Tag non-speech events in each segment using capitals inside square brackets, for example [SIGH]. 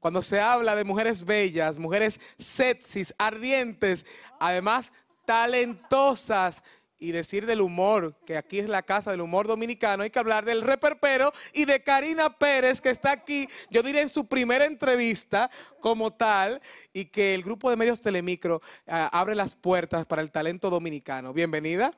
Cuando se habla de mujeres bellas, mujeres sexys, ardientes, además talentosas, y decir del humor, que aquí es la casa del humor dominicano, hay que hablar del reperpero y de Karina Pérez, que está aquí, yo diré en su primera entrevista como tal, y que el grupo de medios Telemicro eh, abre las puertas para el talento dominicano. Bienvenida.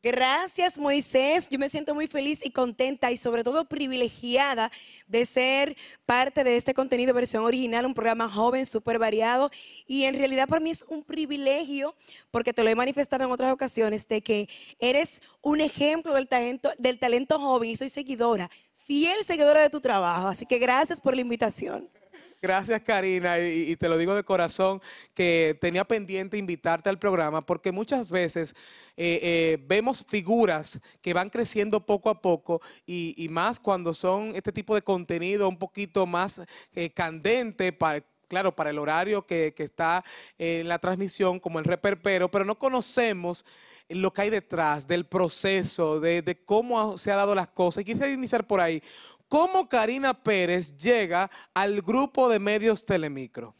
Gracias Moisés, yo me siento muy feliz y contenta y sobre todo privilegiada de ser parte de este contenido versión original, un programa joven, súper variado y en realidad para mí es un privilegio porque te lo he manifestado en otras ocasiones de que eres un ejemplo del talento, del talento joven y soy seguidora, fiel seguidora de tu trabajo, así que gracias por la invitación. Gracias, Karina, y, te lo digo de corazón, que tenía pendiente invitarte al programa, porque muchas veces eh, eh, vemos figuras que van creciendo poco a poco, y, más cuando son este tipo de contenido un poquito más eh, candente para claro, para el horario que, está en la transmisión, como el reperpero, pero no conocemos lo que hay detrás del proceso, de, de, cómo se han dado las cosas. Y quise iniciar por ahí cómo Karina Pérez llega al grupo de medios Telemicro.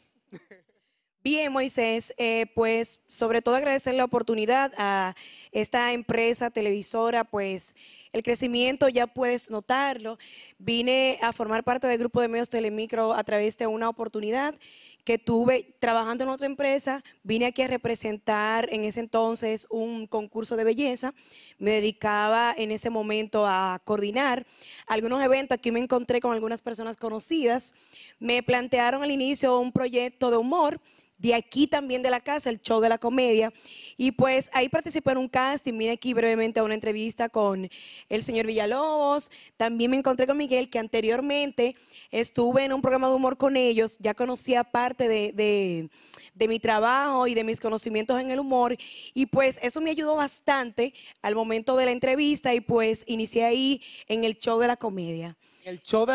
Bien, Moisés, eh, pues sobre todo agradecer la oportunidad a esta empresa televisora, pues el crecimiento ya puedes notarlo. Vine a formar parte del grupo de medios Telemicro a través de una oportunidad que tuve trabajando en otra empresa. Vine aquí a representar en ese entonces un concurso de belleza. Me dedicaba en ese momento a coordinar algunos eventos. Aquí me encontré con algunas personas conocidas. Me plantearon al inicio un proyecto de humor de aquí también de la casa, el show de la comedia. Y pues ahí participé en un casting, vine aquí brevemente a una entrevista con el señor Villalobos, también me encontré con Miguel, que anteriormente estuve en un programa de humor con ellos, ya conocía parte de, de mi trabajo y de mis conocimientos en el humor, y pues eso me ayudó bastante al momento de la entrevista y pues inicié ahí en el show de la comedia el show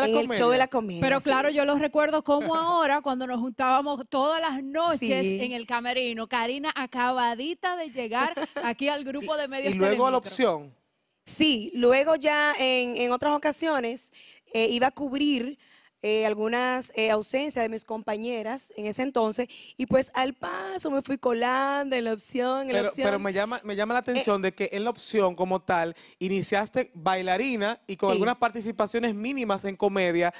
de la comida Pero claro, yo lo recuerdo como [LAUGHS] ahora, cuando nos juntábamos todas las noches en el camerino. Karina acabadita de llegar [LAUGHS] aquí al grupo de medios. Y luego a la opción. Sí, luego ya en, otras ocasiones eh, iba a cubrir eh, algunas eh, ausencias de mis compañeras en ese entonces y pues al paso me fui colando en la opción, en pero, la opción. Pero me llama, me llama la eh, atención de que en la opción como tal iniciaste bailarina y con algunas participaciones mínimas en comedia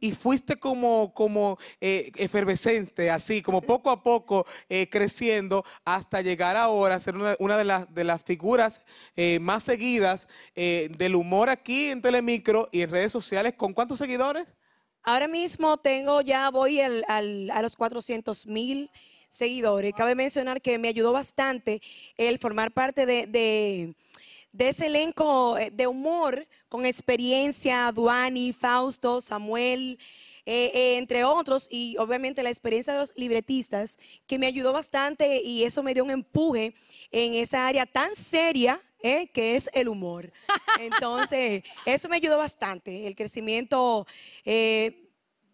y fuiste como, como efervescente, así, como poco a poco creciendo hasta llegar ahora a ser una, de, las, de las figuras más seguidas del humor aquí en Telemicro y en redes sociales. ¿Con cuántos seguidores? Ahora mismo tengo ya, voy al, a los 400 mil seguidores. Cabe mencionar que me ayudó bastante el formar parte de, de, de ese elenco eh, de humor con experiencia, Duani, Fausto, Samuel, eh, eh, entre otros, y obviamente la experiencia de los libretistas, que me ayudó bastante y eso me dio un empuje en esa área tan seria eh, que es el humor. [LAUGHS] Entonces, eso me ayudó bastante. El crecimiento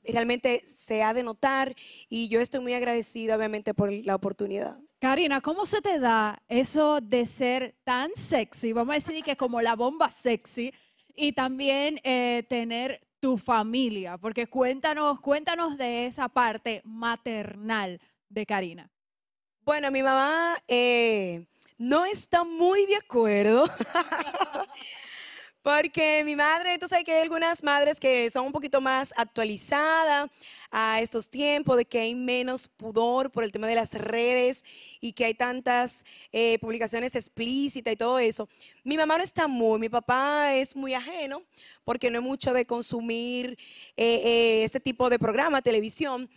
realmente se ha de notar y yo estoy muy agradecida, obviamente, por la oportunidad. Karina, ¿cómo se te da eso de ser tan sexy? Vamos a decir que como la bomba sexy y también tener tu familia, porque cuéntanos, cuéntanos de esa parte maternal de Karina. Bueno, mi mamá eh, no está muy de acuerdo [LAUGHS] Porque mi madre, tú sabes que hay algunas madres que son un poquito más actualizadas a estos tiempos, de que hay menos pudor por el tema de las redes y que hay tantas eh, publicaciones explícitas y todo eso. Mi mamá no está muy, mi papá es muy ajeno, porque no es mucho de consumir eh, eh, este tipo de programa, televisión.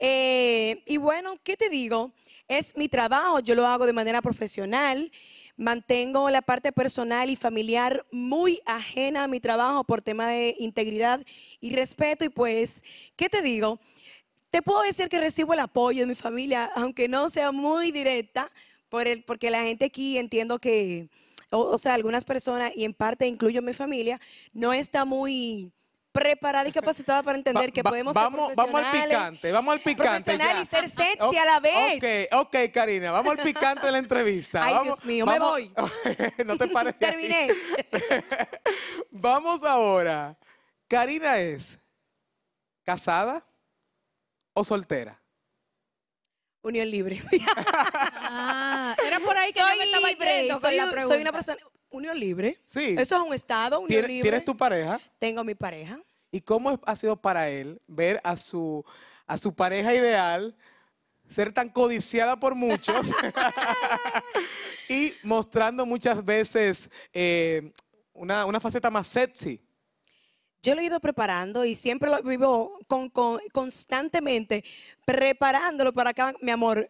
y bueno, ¿qué te digo? Es mi trabajo, yo lo hago de manera profesional Mantengo la parte personal y familiar muy ajena a mi trabajo por tema de integridad y respeto. Y pues, ¿qué te digo? Te puedo decir que recibo el apoyo de mi familia, aunque no sea muy directa, por el, porque la gente aquí entiendo que, o, sea, algunas personas, y en parte incluyo mi familia, no está muy preparada y capacitada para entender que podemos vamos, ser Vamos al picante, vamos al picante. y ser sexy a la vez. Ok, ok, Karina, vamos al picante de la entrevista. Ay, Dios mío, me voy. [LAUGHS] no te pares. Terminé. [LAUGHS] vamos ahora. Karina es casada o soltera? Unión libre. [LAUGHS] Ah, era por ahí que yo me estaba libre, con la pregunta. soy una persona. Unión libre. Sí. Eso es un estado, unión libre. tienes tu pareja? Tengo mi pareja. ¿Y cómo ha sido para él ver a su, a su pareja ideal ser tan codiciada por muchos [LAUGHS] [LAUGHS] y mostrando muchas veces eh, una, faceta más sexy? Yo lo he ido preparando y siempre lo vivo con- constantemente preparándolo para acá, mi amor.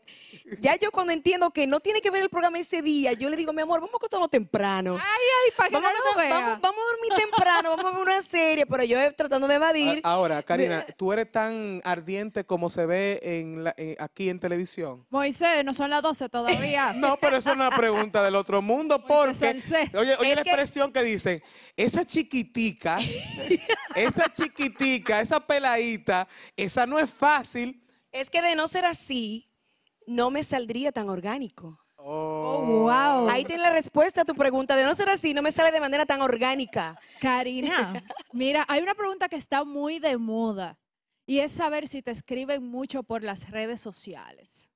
Ya yo cuando entiendo que no tiene que ver el programa ese día, yo le digo, mi amor, vamos a acostarnos temprano. Ay, ay, para que no lo vea. Vamos, a dormir temprano, vamos a ver una serie, pero yo eh, tratando de evadir. Ahora, Karina, tú eres tan ardiente como se ve aquí en televisión. Moisés, no son las 12 todavía. [LAUGHS] no, pero eso es una pregunta del otro mundo, porque... Oye, oye la expresión que... dice, esa chiquitica, [LAUGHS] esa chiquitica, esa peladita, esa no es fácil es que de no ser así, no me saldría tan orgánico. Oh, oh. wow. Ahí tiene la respuesta a tu pregunta. De no ser así, no me sale de manera tan orgánica. Karina, [LAUGHS] mira, hay una pregunta que está muy de moda y es saber si te escriben mucho por las redes sociales.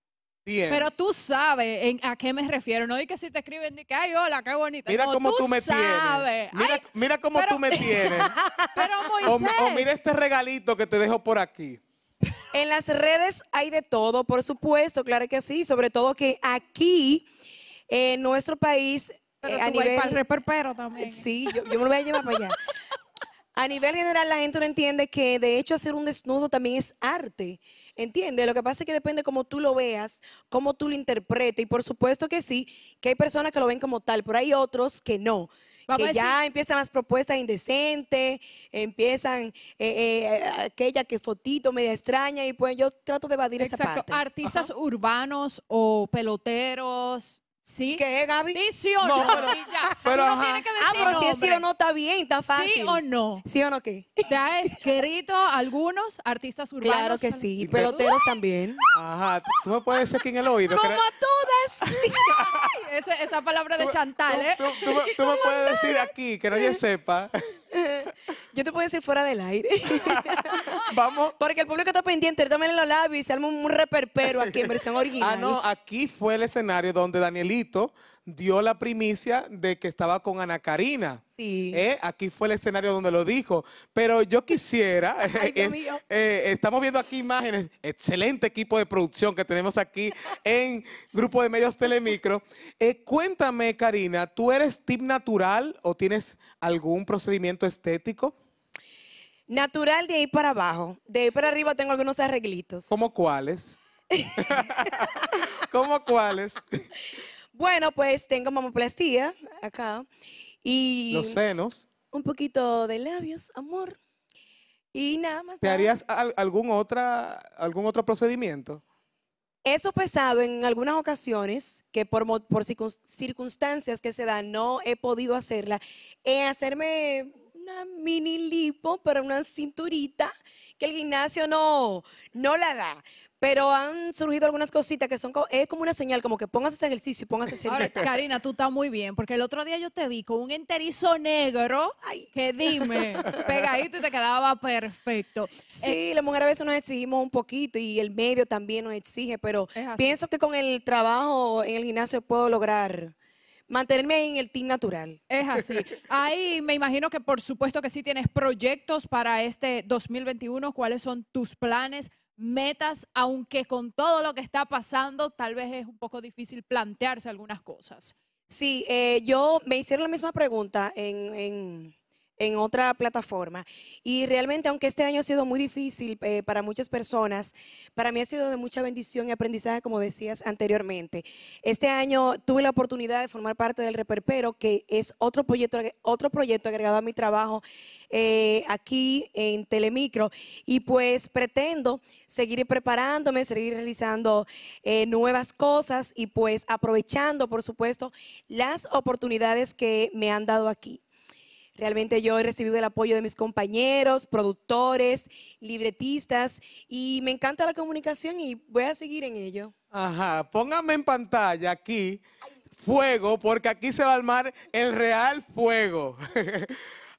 Bien. Pero tú sabes a qué me refiero. No y que si te escriben, ni que, ay, hola, qué bonita. Mira cómo tú, me tienes. Mira, cómo tú me tienes. [LAUGHS] pero Moisés. o mira este regalito que te dejo por aquí. En las redes hay de todo, por supuesto, claro que sí, sobre todo que aquí en nuestro país... Eh, a nivel... también. Sí, yo, me lo voy a llevar para allá. A nivel general la gente no entiende que de hecho hacer un desnudo también es arte. ¿Entiendes? Lo que pasa es que depende cómo tú lo veas, cómo tú lo interpretes. Y por supuesto que sí, que hay personas que lo ven como tal, pero hay otros que no que ya empiezan las propuestas indecentes, empiezan eh, eh, aquella que fotito media extraña y pues yo trato de evadir esa parte. Artistas urbanos o peloteros, ¿Sí? ¿Qué, Gaby? Sí, o no. pero, [LAUGHS] tiene que ah, decir Ah, si es sí o no está bien, está fácil. ¿Sí o no? ¿Sí o no qué? ¿Te ha [LAUGHS] escrito algunos artistas urbanos? Claro que sí, y peloteros también. Ajá, tú me puedes decir aquí en el oído. Como a todas. [LAUGHS] esa, palabra de Chantal, ¿eh? Tú, me puedes decir aquí, que nadie sepa. Yo te puedo decir fuera del aire. [LAUGHS] Vamos. Porque el público está pendiente. él también en los labios y se arma un reperpero aquí en versión ah, original. Ah, no, aquí fue el escenario donde Danielito dio la primicia de que estaba con Ana Karina. Sí. Eh, aquí fue el escenario donde lo dijo. Pero yo quisiera. [LAUGHS] Ay, Dios eh, mío. Eh, estamos viendo aquí imágenes. Excelente equipo de producción que tenemos aquí [LAUGHS] en Grupo de Medios Telemicro. cuéntame, Karina, ¿tú eres tip natural o tienes algún procedimiento estético? Natural de ahí para abajo. De ahí para arriba tengo algunos arreglitos. ¿Cómo cuáles? [LAUGHS] ¿Cómo cuáles? Bueno, pues tengo mamoplastía acá. Y Los senos. Un poquito de labios, amor. Y nada más. ¿Te harías algún, otra, algún otro procedimiento? Eso pesado en algunas ocasiones, que por, por circunstancias que se dan no he podido hacerla, he eh, hacerme una mini lipo para una cinturita que el gimnasio no, no la da. Pero han surgido algunas cositas que son como, es como una señal, como que pongas ese ejercicio y pongas ese Karina, tú estás muy bien, porque el otro día yo te vi con un enterizo negro, que dime, [LAUGHS] pegadito y te quedaba perfecto. Sí, eh, la mujer a veces nos exigimos un poquito y el medio también nos exige, pero pienso que con el trabajo en el gimnasio puedo lograr mantenerme en el team natural. Es así. Ahí me imagino que por supuesto que sí tienes proyectos para este 2021. ¿Cuáles son tus planes, metas? Aunque con todo lo que está pasando, tal vez es un poco difícil plantearse algunas cosas. Sí, eh, yo me hicieron la misma pregunta en en otra plataforma. Y realmente, aunque este año ha sido muy difícil eh, para muchas personas, para mí ha sido de mucha bendición y aprendizaje, como decías anteriormente. Este año tuve la oportunidad de formar parte del Reperpero, que es otro proyecto, otro proyecto agregado a mi trabajo eh, aquí en Telemicro. Y pues pretendo seguir preparándome, seguir realizando eh, nuevas cosas y pues aprovechando, por supuesto, las oportunidades que me han dado aquí. Realmente yo he recibido el apoyo de mis compañeros, productores, libretistas y me encanta la comunicación y voy a seguir en ello. Ajá, póngame en pantalla aquí fuego porque aquí se va a armar el real fuego. [LAUGHS]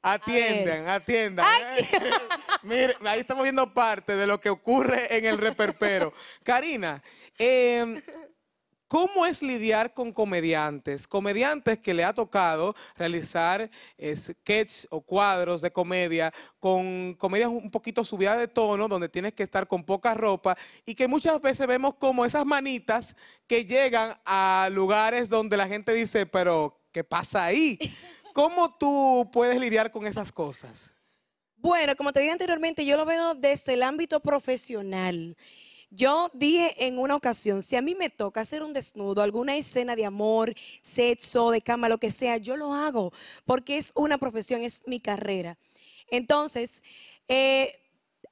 Atiendan, atiendan. ¿eh? [LAUGHS] Mire, ahí estamos viendo parte de lo que ocurre en el reperpero. Karina, eh, ¿Cómo es lidiar con comediantes? Comediantes que le ha tocado realizar eh, sketches o cuadros de comedia con comedias un poquito subida de tono, donde tienes que estar con poca ropa y que muchas veces vemos como esas manitas que llegan a lugares donde la gente dice, pero ¿qué pasa ahí? [LAUGHS] ¿Cómo tú puedes lidiar con esas cosas? Bueno, como te dije anteriormente, yo lo veo desde el ámbito profesional. Yo dije en una ocasión, si a mí me toca hacer un desnudo, alguna escena de amor, sexo, de cama, lo que sea, yo lo hago porque es una profesión, es mi carrera. Entonces, eh,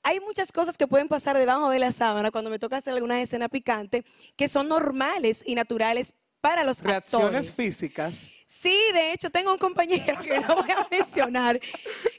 hay muchas cosas que pueden pasar debajo de la sábana cuando me toca hacer alguna escena picante que son normales y naturales para los Reacciones físicas. Sí, de hecho, tengo un compañero que no voy a [LAUGHS] mencionar,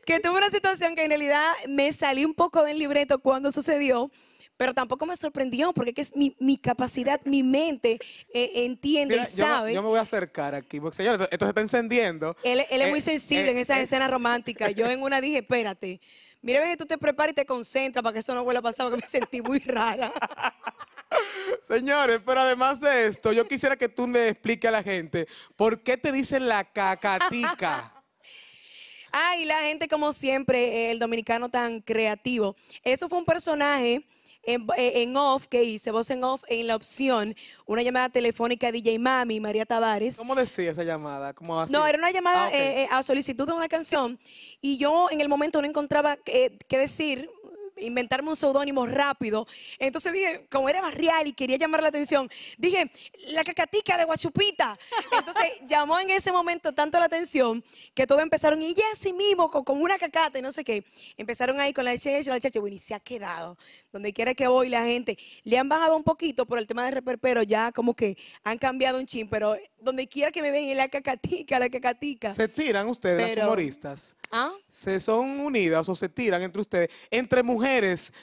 que tuvo una situación que en realidad me salí un poco del libreto cuando sucedió, pero tampoco me sorprendió porque es mi, mi capacidad, mi mente eh, entiende y sabe. yo, me voy a acercar aquí, porque señores, esto, se está encendiendo. Él, es eh, muy sensible en eh, esas escenas románticas. Yo en una dije, espérate, mire, que tú te preparas y te concentras para que eso no vuelva a pasar, porque me sentí muy rara. [LAUGHS] Señores, pero además de esto, yo quisiera que tú me expliques a la gente por qué te dicen la cacatica. [LAUGHS] Ay, la gente como siempre, el dominicano tan creativo. Eso fue un personaje eh, en, off que hice, voz en off, en la opción, una llamada telefónica a DJ Mami, María Tavares. ¿Cómo decía esa llamada? No, era una llamada ah, eh, eh, a solicitud de una canción y yo en el momento no encontraba qué decir, inventarme un seudónimo rápido. Entonces dije, como era más real y quería llamar la atención, dije, la cacatica de Guachupita. Entonces [LAUGHS] llamó en ese momento tanto la atención que todos empezaron, y ya sí mismo, con, una cacata y no sé qué. Empezaron ahí con la y la cheche, bueno, y se ha quedado. Donde quiera que voy, la gente le han bajado un poquito por el tema de reperpero, ya como que han cambiado un chin, pero donde quiera que me ven, y la cacatica, la cacatica. Se tiran ustedes, humoristas. ¿ah? Se son unidas o se tiran entre ustedes, entre mujeres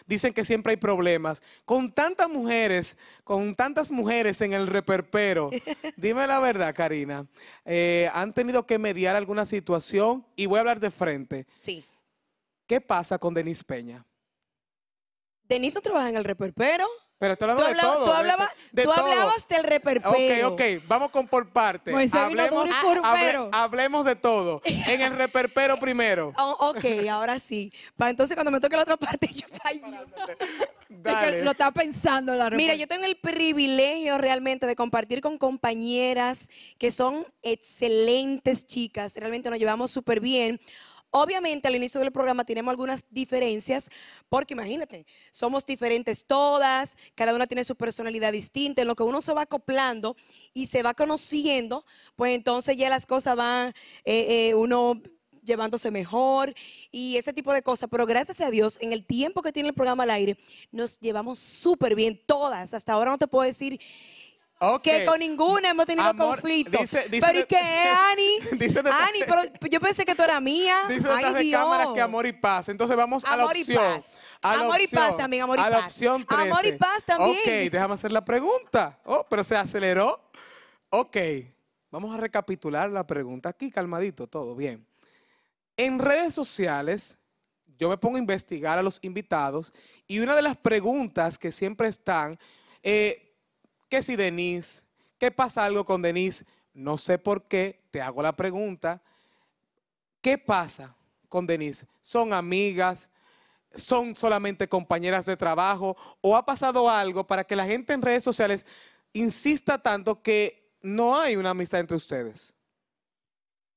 dicen que siempre hay problemas. Con tantas mujeres, con tantas mujeres en el reperpero, [LAUGHS] dime la verdad, Karina, eh, ¿han tenido que mediar alguna situación? Y voy a hablar de frente. Sí. ¿Qué pasa con Denise Peña? Denise no trabaja en el reperpero. Pero Tú, hablabas, del reperpero. Ok, ok, vamos con por partes. hablemos, hablemos de todo. En el reperpero primero. [LAUGHS] Oh, ok, ahora sí. entonces cuando me toque la otra parte, [LAUGHS] yo Dale. lo está pensando la Mira, yo tengo el privilegio realmente de compartir con compañeras que son excelentes chicas. Realmente nos llevamos súper bien. Obviamente al inicio del programa tenemos algunas diferencias, porque imagínate, somos diferentes todas, cada una tiene su personalidad distinta, en lo que uno se va acoplando y se va conociendo, pues entonces ya las cosas van, eh, eh, uno llevándose mejor y ese tipo de cosas. Pero gracias a Dios, en el tiempo que tiene el programa al aire, nos llevamos súper bien todas. Hasta ahora no te puedo decir Okay. Que con ninguna hemos tenido conflicto. pero ¿y qué es, Ani? [LAUGHS] Dice Ani, pero yo pensé que tú eras mía. [LAUGHS] Dice Ay, Dios. cámaras que amor y paz. Entonces vamos a la opción. Y paz. A amor y paz también, amor y paz. A la opción 13. Amor y paz también. Ok, déjame hacer la pregunta. Oh, pero se aceleró. Ok, vamos a recapitular la pregunta aquí, calmadito, todo bien. En redes sociales, yo me pongo a investigar a los invitados y una de las preguntas que siempre están... Eh, ¿Qué si Denise, ¿Qué pasa algo con Denise, no sé por qué, te hago la pregunta, ¿qué pasa con Denise? ¿Son amigas? ¿Son solamente compañeras de trabajo? ¿O ha pasado algo para que la gente en redes sociales insista tanto que no hay una amistad entre ustedes?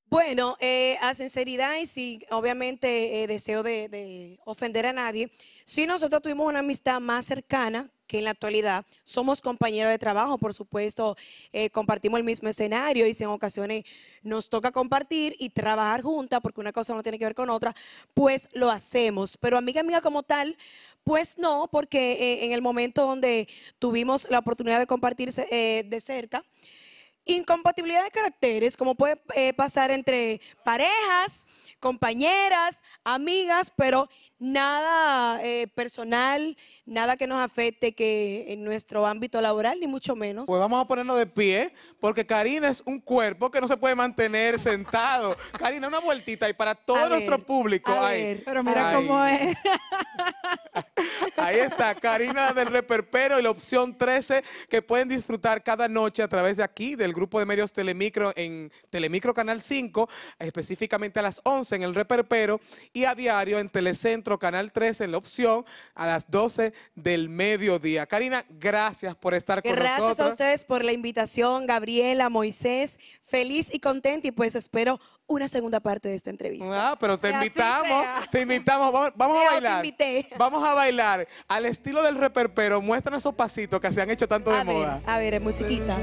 Bueno, eh, a sinceridad y sin, obviamente, eh, deseo de, ofender a nadie, si nosotros tuvimos una amistad más cercana que en la actualidad. Somos compañeros de trabajo, por supuesto, eh, compartimos el mismo escenario y si en ocasiones nos toca compartir y trabajar juntas, porque una cosa no tiene que ver con otra, pues lo hacemos. Pero amiga, amiga como tal, pues no, porque en el momento donde tuvimos la oportunidad de compartirse de cerca, Incompatibilidad de caracteres, como puede eh, pasar entre parejas, compañeras, amigas, pero nada eh, personal, nada que nos afecte que en nuestro ámbito laboral, ni mucho menos. Pues vamos a ponernos de pie, porque Karina es un cuerpo que no se puede mantener [LAUGHS] sentado. Karina, una vueltita y para todo nuestro público. A Ver, pero mira cómo es. ahí está, Karina del Reperpero y la opción 13 que pueden disfrutar cada noche a través de aquí, del grupo de medios Telemicro en Telemicro Canal 5, específicamente a las 11 en el Reperpero y a diario en Telecentro Canal 13, en la opción, a las 12 del mediodía. Karina, gracias por estar con nosotros. Gracias a ustedes por la invitación, Gabriela, Moisés. Feliz y contenta y pues espero una segunda parte de esta entrevista. Ah, pero te invitamos, te invitamos, vamos, [LAUGHS] a bailar. vamos a bailar al estilo del reperpero, muéstranos esos pasitos que se han hecho tanto de a moda. a ver, musiquita.